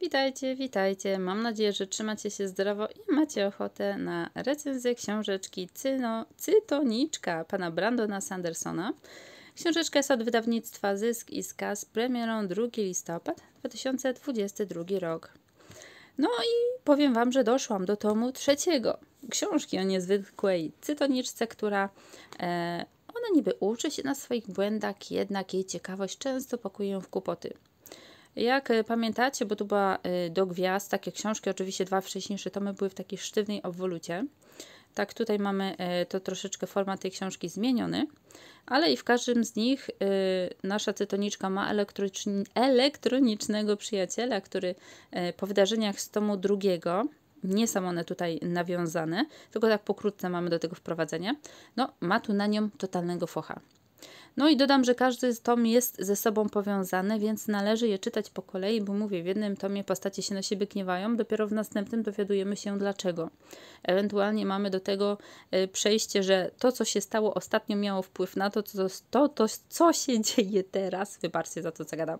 Witajcie, witajcie. Mam nadzieję, że trzymacie się zdrowo i macie ochotę na recenzję książeczki Cyno, Cytoniczka pana Brandona Sandersona. Książeczka jest od wydawnictwa Zysk i Skaz premierą 2 listopad 2022 rok. No i powiem Wam, że doszłam do tomu trzeciego książki o niezwykłej cytoniczce, która e, ona niby uczy się na swoich błędach, jednak jej ciekawość często pakuje ją w kłopoty. Jak e, pamiętacie, bo to była e, do gwiazd, takie książki, oczywiście dwa wcześniejsze tomy były w takiej sztywnej obwolucie. Tak, tutaj mamy e, to troszeczkę format tej książki zmieniony, ale i w każdym z nich nasza cytoniczka ma elektronicznego przyjaciela, który po wydarzeniach z tomu drugiego, nie są one tutaj nawiązane, tylko tak pokrótce mamy do tego wprowadzenie, no ma tu na nią totalnego focha. No i dodam, że każdy tom jest ze sobą powiązany, więc należy je czytać po kolei, bo mówię, w jednym tomie postacie się na siebie gniewają, dopiero w następnym dowiadujemy się dlaczego. Ewentualnie mamy do tego y, przejście, że to, co się stało ostatnio, miało wpływ na to, co, to, to, co się dzieje teraz. Wybaczcie za to, co gadam.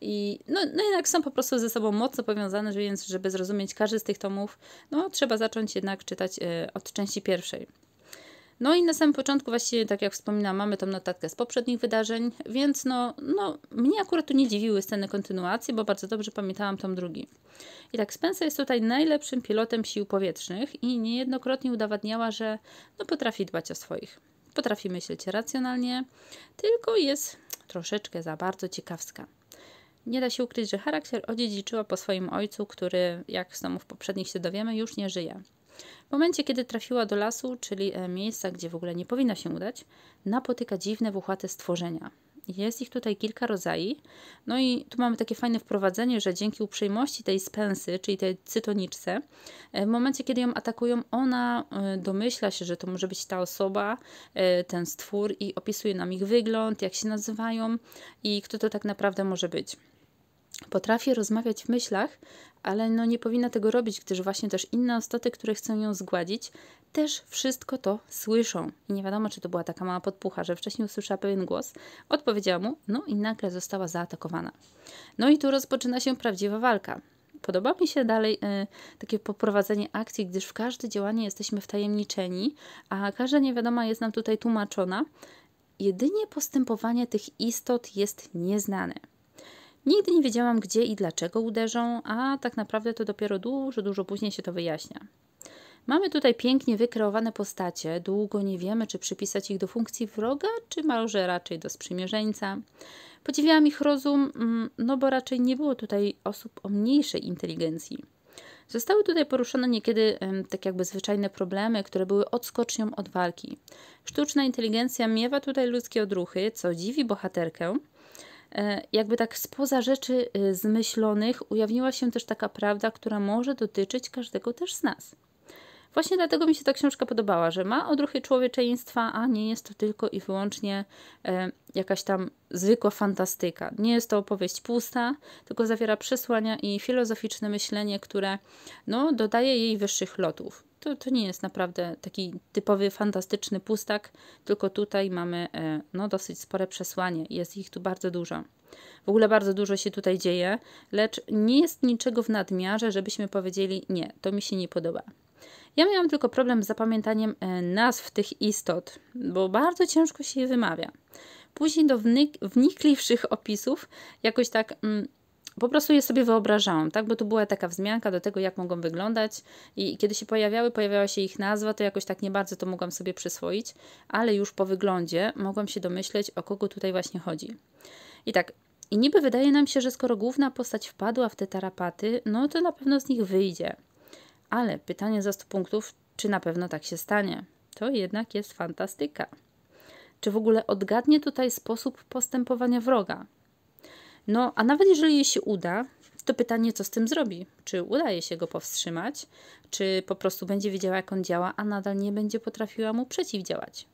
I no, no jednak są po prostu ze sobą mocno powiązane, więc żeby zrozumieć każdy z tych tomów, no trzeba zacząć jednak czytać y, od części pierwszej. No i na samym początku właśnie, tak jak wspominałam, mamy tą notatkę z poprzednich wydarzeń, więc no, no mnie akurat tu nie dziwiły sceny kontynuacji, bo bardzo dobrze pamiętałam tom drugi. I tak Spencer jest tutaj najlepszym pilotem sił powietrznych i niejednokrotnie udowadniała, że no, potrafi dbać o swoich. Potrafi myśleć racjonalnie, tylko jest troszeczkę za bardzo ciekawska. Nie da się ukryć, że charakter odziedziczyła po swoim ojcu, który, jak z w poprzednich się dowiemy, już nie żyje. W momencie, kiedy trafiła do lasu, czyli e, miejsca, gdzie w ogóle nie powinna się udać, napotyka dziwne, włochate stworzenia. Jest ich tutaj kilka rodzajów. No i tu mamy takie fajne wprowadzenie, że dzięki uprzejmości tej spensy, czyli tej cytoniczce, e, w momencie, kiedy ją atakują, ona e, domyśla się, że to może być ta osoba, ten stwór i opisuje nam ich wygląd, jak się nazywają i kto to tak naprawdę może być. Potrafi rozmawiać w myślach, ale no nie powinna tego robić, gdyż właśnie też inne istoty, które chcą ją zgładzić, też wszystko to słyszą. I nie wiadomo, czy to była taka mała podpucha, że wcześniej usłyszała pewien głos, odpowiedziała mu, no i nagle została zaatakowana. No i tu rozpoczyna się prawdziwa walka. Podoba mi się dalej y, takie poprowadzenie akcji, gdyż w każde działanie jesteśmy wtajemniczeni, a każda niewiadoma jest nam tutaj tłumaczona. Jedynie postępowanie tych istot jest nieznane. Nigdy nie wiedziałam, gdzie i dlaczego uderzą, a tak naprawdę to dopiero dużo, dużo później się to wyjaśnia. Mamy tutaj pięknie wykreowane postacie, długo nie wiemy, czy przypisać ich do funkcji wroga, czy może raczej do sprzymierzeńca. Podziwiałam ich rozum, mm, no bo raczej nie było tutaj osób o mniejszej inteligencji. Zostały tutaj poruszone niekiedy tak jakby zwyczajne problemy, które były odskocznią od walki. Sztuczna inteligencja miewa tutaj ludzkie odruchy, co dziwi bohaterkę, E, jakby tak spoza rzeczy y, zmyślonych ujawniła się też taka prawda, która może dotyczyć każdego też z nas. Właśnie dlatego mi się ta książka podobała, że ma odruchy człowieczeństwa, a nie jest to tylko i wyłącznie e, jakaś tam zwykła fantastyka. Nie jest to opowieść pusta, tylko zawiera przesłania i filozoficzne myślenie, które no, dodaje jej wyższych lotów. To, to nie jest naprawdę taki typowy, fantastyczny pustak, tylko tutaj mamy e, no, dosyć spore przesłanie. Jest ich tu bardzo dużo. W ogóle bardzo dużo się tutaj dzieje, lecz nie jest niczego w nadmiarze, żebyśmy powiedzieli nie, to mi się nie podoba. Ja miałam tylko problem z zapamiętaniem e, nazw tych istot, bo bardzo ciężko się je wymawia. Później do wnikliwszych opisów jakoś tak mm, po prostu je sobie wyobrażałam, tak? Bo tu była taka wzmianka do tego, jak mogą wyglądać i kiedy się pojawiały, pojawiała się ich nazwa, to jakoś tak nie bardzo to mogłam sobie przyswoić, ale już po wyglądzie mogłam się domyśleć, o kogo tutaj właśnie chodzi. I tak, i niby wydaje nam się, że skoro główna postać wpadła w te tarapaty, no to na pewno z nich wyjdzie. Ale pytanie za 100 punktów, czy na pewno tak się stanie? To jednak jest fantastyka. Czy w ogóle odgadnie tutaj sposób postępowania wroga? No, a nawet jeżeli jej się uda, to pytanie, co z tym zrobi? Czy udaje się go powstrzymać, czy po prostu będzie wiedziała, jak on działa, a nadal nie będzie potrafiła mu przeciwdziałać?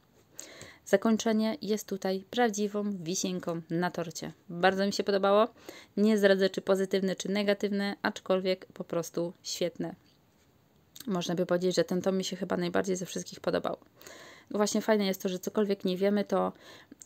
Zakończenie jest tutaj prawdziwą wisienką na torcie. Bardzo mi się podobało. Nie zdradzę, czy pozytywne, czy negatywne, aczkolwiek po prostu świetne. Można by powiedzieć, że ten tom mi się chyba najbardziej ze wszystkich podobał. No właśnie fajne jest to, że cokolwiek nie wiemy, to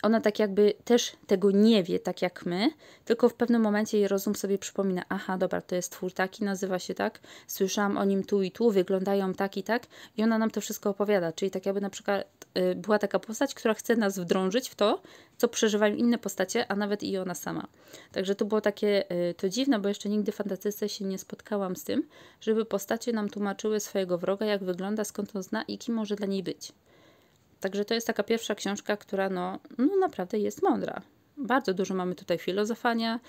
ona tak jakby też tego nie wie, tak jak my, tylko w pewnym momencie jej rozum sobie przypomina, aha, dobra, to jest twór taki, nazywa się tak, słyszałam o nim tu i tu, wyglądają tak i tak i ona nam to wszystko opowiada, czyli tak jakby na przykład y, była taka postać, która chce nas wdrążyć w to, co przeżywają inne postacie, a nawet i ona sama. Także to było takie, y, to dziwne, bo jeszcze nigdy w fantastyce się nie spotkałam z tym, żeby postacie nam tłumaczyły swojego wroga, jak wygląda, skąd on zna i kim może dla niej być. Także to jest taka pierwsza książka, która no, no naprawdę jest mądra. Bardzo dużo mamy tutaj filozofania,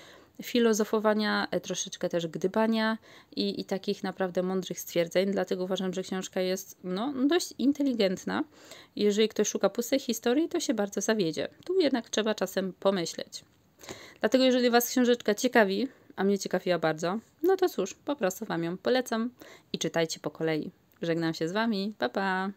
filozofowania, e, troszeczkę też gdybania i, i takich naprawdę mądrych stwierdzeń. Dlatego uważam, że książka jest no, dość inteligentna. Jeżeli ktoś szuka pustej historii, to się bardzo zawiedzie. Tu jednak trzeba czasem pomyśleć. Dlatego jeżeli Was książeczka ciekawi, a mnie ciekawiła bardzo, no to cóż, po prostu Wam ją polecam i czytajcie po kolei. Żegnam się z Wami, pa pa!